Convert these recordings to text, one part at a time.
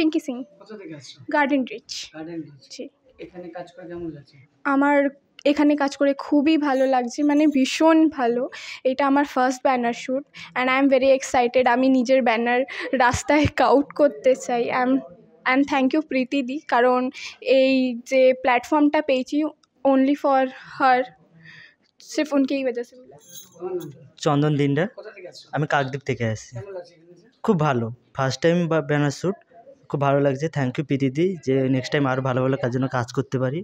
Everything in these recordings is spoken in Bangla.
চিনকি সিং গার্ডেন রিচ জি এখানে কাজ করে কেমন লাগছে আমার এখানে কাজ করে খুবই ভালো লাগছে মানে ভীষণ ভালো এটা আমার first banner shoot and I am very excited আমি নিজের ব্যানার রাস্তায় কাউট করতে চাই অ্যাম অ্যান্ড থ্যাংক ইউ প্রীতিদি কারণ এই যে প্ল্যাটফর্মটা পেয়েছি অনলি ফর হার সিফ উনকেই ওজা সে চন্দন দিনডা আমি কাকদ্বীপ থেকে আসছি খুব ভালো ফার্স্ট টাইম ব্যানার শ্যুট খুব ভালো লাগছে থ্যাংক ইউ প্রীতিদি যে নেক্সট টাইম আরও ভালো ভালো কাজের জন্য কাজ করতে পারি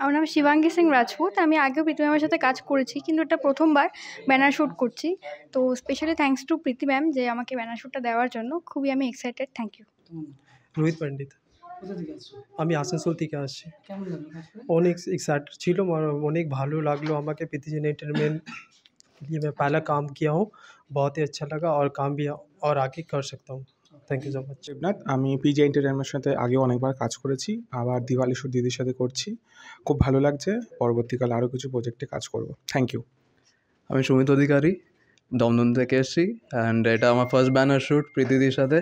আমার নাম শিবাঙ্গী সিং রাজপুত আমি আগেও প্রীতি ম্যামের সাথে কাজ করেছি কিন্তু এটা প্রথমবার ব্যানার শ্যুট করছি তো specially thanks to Priti ma'am যে আমাকে ব্যানার শ্যুটটা দেওয়ার জন্য খুবই আমি excited thank you Rohit Pandit আমি আসানসোল থেকে আসছি অনেক এক্সাইটেড ছিল মানে অনেক ভালো লাগলো আমাকে প্রীতিজন এন্টারটেনমেন্ট পহলা কাম কিয়া काम বহুত আচ্ছা লাগা আর কাম लगा और काम भी और thank you so much Shibnath আমি পিজে এন্টারটেনমেন্টের সাথে আগেও অনেকবার কাজ করেছি আবার দিওয়ালি দিওয়ালিশুর দিদির সাথে করছি খুব ভালো লাগছে পরবর্তীকালে আরও কিছু প্রজেক্টে কাজ করব থ্যাংক ইউ আমি সুমিত অধিকারী দমদম থেকে এসেছি অ্যান্ড এটা আমার ফার্স্ট ব্যানার শ্যুট প্রীতিদির সাথে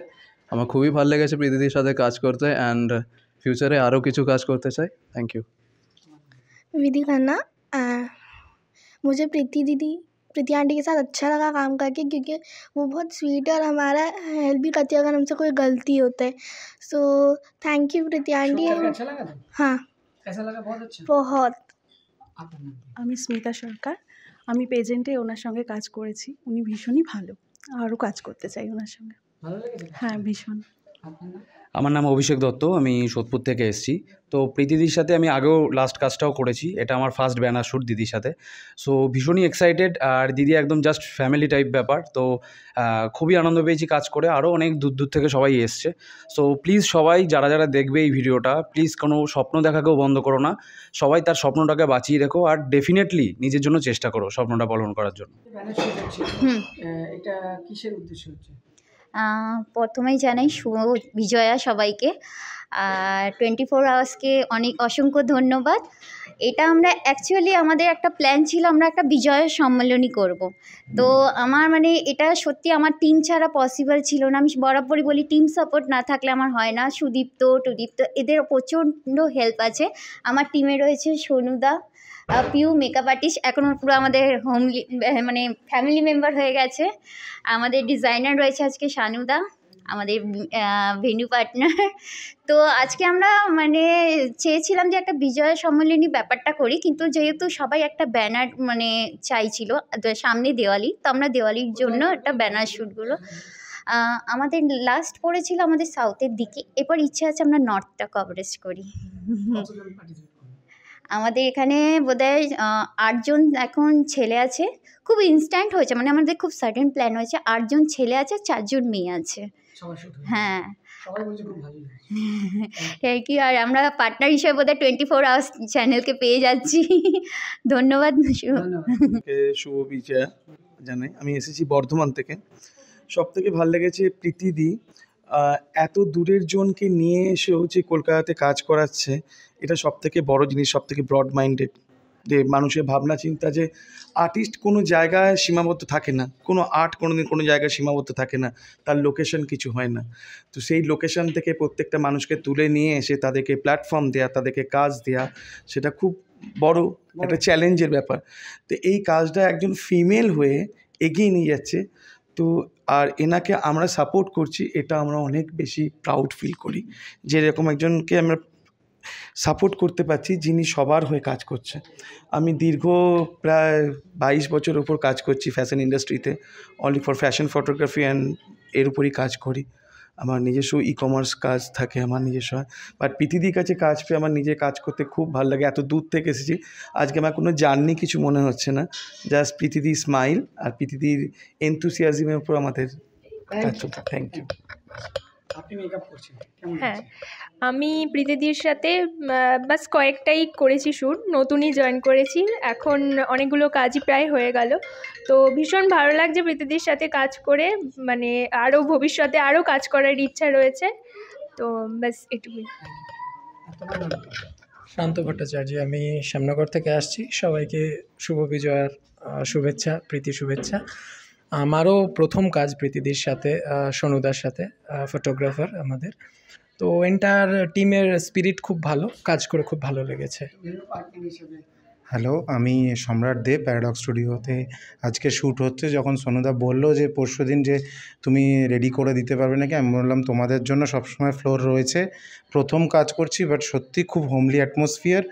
আমার খুবই ভালো লেগেছে প্রীতিদির সাথে কাজ করতে অ্যান্ড ফিউচারে আরও কিছু কাজ করতে চাই থ্যাংক ইউ विधि खाना मुझे प्रीति प्रीति आंटी के साथ अच्छा लगा काम करके क्योंकि वो बहुत स्वीट है और हमारा हेल्प भी करती है अगर हमसे कोई गलती होता है so thank you Priti aunty अच्छा लगा हाँ कैसा लगा बहुत अच्छा बहुत আমি স্মিতা সরকার আমি পেজেন্টে ওনার সঙ্গে কাজ করেছি উনি ভীষণই ভালো আরও কাজ করতে চাই ওনার সঙ্গে আমার নাম অভিষেক দত্ত আমি সোদপুর থেকে এসেছি তো প্রীতিদির সাথে আমি আগেও লাস্ট কাজটাও করেছি এটা আমার ফার্স্ট ব্যানার শ্যুট দিদির সাথে সো ভীষণই এক্সাইটেড আর দিদি একদম জাস্ট ফ্যামিলি টাইপ ব্যাপার তো খুবই আনন্দ পেয়েছি কাজ করে আরও অনেক দূর দূর থেকে সবাই এসছে সো প্লিজ সবাই যারা যারা দেখবে এই ভিডিওটা প্লিজ কোনো স্বপ্ন দেখাকেও বন্ধ করো না সবাই তার স্বপ্নটাকে বাঁচিয়ে রেখো আর ডেফিনেটলি নিজের জন্য চেষ্টা করো স্বপ্নটা পালন করার জন্য এটা কিসের উদ্দেশ্য হচ্ছে প্রথমেই জানাই শুভ বিজয়া সবাইকে আর টোয়েন্টি ফোর আওয়ার্সকে অনেক অসংখ্য ধন্যবাদ এটা আমরা অ্যাকচুয়ালি আমাদের একটা প্ল্যান ছিল আমরা একটা বিজয় সম্মেলনী করব। তো আমার মানে এটা সত্যি আমার টিম ছাড়া পসিবল ছিল না আমি বরাবরই বলি টিম সাপোর্ট না থাকলে আমার হয় না সুদীপ্ত টুদীপ্ত এদের প্রচণ্ড হেল্প আছে আমার টিমে রয়েছে সনুদা পিউ মেকআপ আর্টিস্ট এখন পুরো আমাদের হোমলি মানে ফ্যামিলি মেম্বার হয়ে গেছে আমাদের ডিজাইনার রয়েছে আজকে শানুদা আমাদের ভেন্যু পার্টনার তো আজকে আমরা মানে চেয়েছিলাম যে একটা বিজয় সম্মেলনী ব্যাপারটা করি কিন্তু যেহেতু সবাই একটা ব্যানার মানে চাইছিল সামনে দেওয়ালি তো আমরা দেওয়ালির জন্য একটা ব্যানার শ্যুটগুলো আমাদের লাস্ট পড়েছিল আমাদের সাউথের দিকে এরপর ইচ্ছে আছে আমরা নর্থটা কভারেজ করি আমাদের এখানে হয় আটজন এখন ছেলে আছে খুব ইনস্ট্যান্ট হয়েছে মানে আমাদের খুব সাডেন প্ল্যান হয়েছে আটজন ছেলে আছে চারজন মেয়ে আছে হ্যাঁ কি আর আমরা পার্টনার হিসেবে বোধহয় টোয়েন্টি ফোর আওয়ার্স চ্যানেলকে পেয়ে যাচ্ছি ধন্যবাদ শুভ জানাই আমি এসেছি বর্ধমান থেকে সব থেকে ভালো লেগেছে প্রীতিদি এত দূরের জনকে নিয়ে এসেও যে কলকাতাতে কাজ করাচ্ছে এটা সব থেকে বড় জিনিস সব থেকে ব্রড মাইন্ডেড যে মানুষের ভাবনা চিন্তা যে আর্টিস্ট কোনো জায়গায় সীমাবদ্ধ থাকে না কোনো আর্ট কোনো দিন কোনো জায়গায় সীমাবদ্ধ থাকে না তার লোকেশন কিছু হয় না তো সেই লোকেশন থেকে প্রত্যেকটা মানুষকে তুলে নিয়ে এসে তাদেরকে প্ল্যাটফর্ম দেয়া তাদেরকে কাজ দেয়া সেটা খুব বড় একটা চ্যালেঞ্জের ব্যাপার তো এই কাজটা একজন ফিমেল হয়ে এগিয়ে নিয়ে যাচ্ছে তো আর এনাকে আমরা সাপোর্ট করছি এটা আমরা অনেক বেশি প্রাউড ফিল করি যে এরকম একজনকে আমরা সাপোর্ট করতে পারছি যিনি সবার হয়ে কাজ করছে আমি দীর্ঘ প্রায় বাইশ বছর উপর কাজ করছি ফ্যাশন ইন্ডাস্ট্রিতে only for fashion photography and এর উপরই কাজ করি আমার নিজস্ব ই কমার্স কাজ থাকে আমার নিজস্ব হয় বাট পৃথিবীর কাছে কাজ পেয়ে আমার নিজে কাজ করতে খুব ভালো লাগে এত দূর থেকে এসেছি আজকে আমার কোনো জার্নি কিছু মনে হচ্ছে না জাস্ট পৃথিবী স্মাইল আর পৃথিবীর এনথুসিয়াজমের উপর আমাদের থ্যাংক ইউ হ্যাঁ আমি প্রীতিদির সাথে বাস কয়েকটাই করেছি শুট নতুনই জয়েন করেছি এখন অনেকগুলো কাজই প্রায় হয়ে গেল তো ভীষণ ভালো লাগছে প্রীতিদির সাথে কাজ করে মানে আরও ভবিষ্যতে আরও কাজ করার ইচ্ছা রয়েছে তো ব্যাস এটুকুই শান্ত ভট্টাচার্য আমি শ্যামনগর থেকে আসছি সবাইকে শুভ বিজয়ার শুভেচ্ছা প্রীতি শুভেচ্ছা আমারও প্রথম কাজ প্রীতিদির সাথে সনুদার সাথে ফটোগ্রাফার আমাদের তো এন্টার টিমের স্পিরিট খুব ভালো কাজ করে খুব ভালো লেগেছে হ্যালো আমি সম্রাট দে প্যারাডক স্টুডিওতে আজকে শ্যুট হচ্ছে যখন সনুদা বলল যে পরশু দিন যে তুমি রেডি করে দিতে পারবে নাকি আমি বললাম তোমাদের জন্য সবসময় ফ্লোর রয়েছে প্রথম কাজ করছি বাট সত্যি খুব হোমলি অ্যাটমসফিয়ার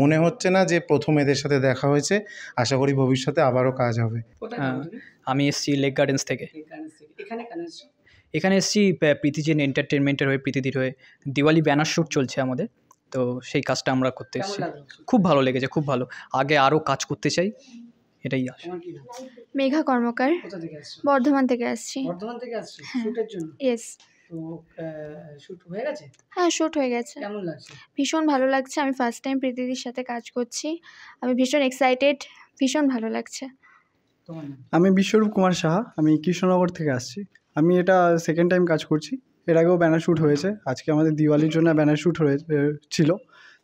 মনে হচ্ছে না যে প্রথম এদের সাথে দেখা হয়েছে আশা করি ভবিষ্যতে আবারও কাজ হবে আমি এসেছি লেক গার্ডেন্স থেকে এখানে এসেছি এখানে প্রীতিজেন এন্টারটেনমেন্টের হয়ে প্রীতিদির হয়ে দিওয়ালি ব্যানার শ্যুট চলছে আমাদের তো সেই কাজটা আমরা করতে এসেছি খুব ভালো লেগেছে খুব ভালো আগে আরও কাজ করতে চাই এটাই মেঘা কর্মকার বর্ধমান থেকে আসছি হ্যাঁ শ্যুট হয়ে গেছে হ্যাঁ, ভীষণ ভালো লাগছে আমি ফার্স্ট টাইম প্রীতিদির সাথে কাজ করছি আমি ভীষণ এক্সাইটেড ভীষণ ভালো লাগছে আমি বিশ্বরূপ কুমার সাহা আমি কৃষ্ণনগর থেকে আসছি আমি এটা সেকেন্ড টাইম কাজ করছি এর আগেও ব্যানার শ্যুট হয়েছে আজকে আমাদের দিওয়ালির জন্য ব্যানার শ্যুট হয়ে ছিল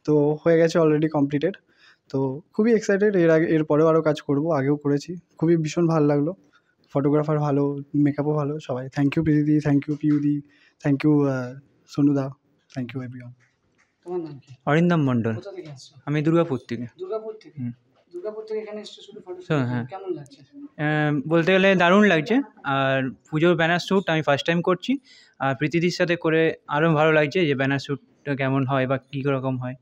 তো হয়ে গেছে অলরেডি কমপ্লিটেড তো খুবই এক্সাইটেড এর আগে এরপরেও আরও কাজ করব আগেও করেছি খুবই ভীষণ ভালো লাগলো ফটোগ্রাফার ভালো মেকআপও ভালো সবাই থ্যাংক ইউ প্রীতিদি থ্যাংক ইউ পিউদি থ্যাংক ইউ সোনুদা thank you everyone Arindam Mondal আমি দুর্গাপুর থেকে দুর্গাপুর থেকে হ্যাঁ, হ্যাঁ। বলতে গেলে দারুণ লাগছে আর পুজোর ব্যানার শ্যুট আমি ফার্স্ট টাইম করছি আর প্রীতিদির সাথে করে আরও ভালো লাগছে যে ব্যানার শ্যুটটা কেমন হয় বা কী রকম হয়